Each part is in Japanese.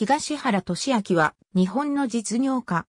東原俊明は日本の実業家。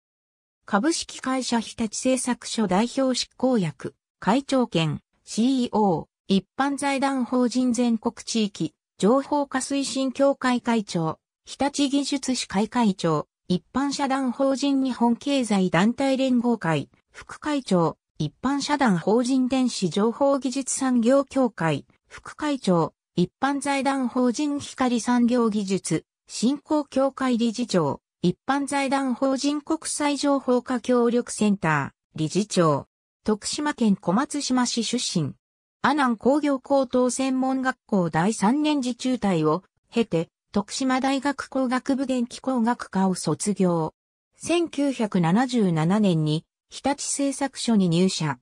株式会社日立製作所代表執行役、会長兼 CEO、一般財団法人全国地域、情報化推進協会会長、日立技術士会会長、一般社団法人日本経済団体連合会、副会長、一般社団法人電子情報技術産業協会、副会長、一般財団法人光産業技術、振興協会理事長、一般財団法人国際情報化協力センター、理事長、徳島県小松島市出身、阿南工業高等専門学校第3年次中退を経て、徳島大学工学部電気工学科を卒業。1977年に日立製作所に入社。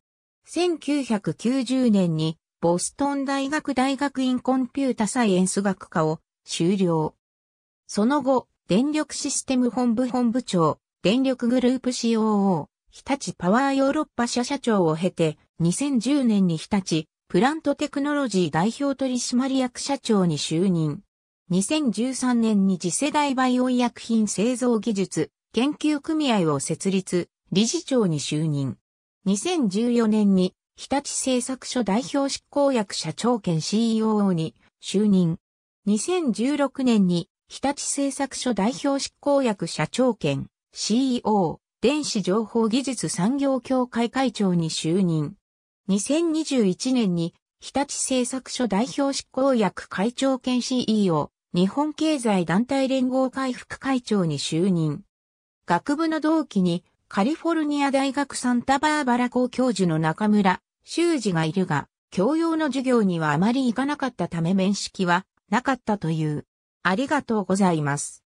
1990年にボストン大学大学院コンピュータサイエンス学科を修了。その後、電力システム本部本部長、電力グループ COO、日立パワーヨーロッパ社社長を経て、2010年に日立、プラントテクノロジー代表取締役社長に就任。2013年に次世代バイオ医薬品製造技術研究組合を設立、理事長に就任。2014年に日立製作所代表執行役社長兼 c e o に就任。2016年に日立製作所代表執行役社長兼 CEO、電子情報技術産業協会会長に就任。2021年に日立製作所代表執行役会長兼 CEO、日本経済団体連合会副会長に就任。学部の同期にカリフォルニア大学サンタバーバラ校教授の中村修二がいるが、教養の授業にはあまり行かなかったため面識はなかったという。ありがとうございます。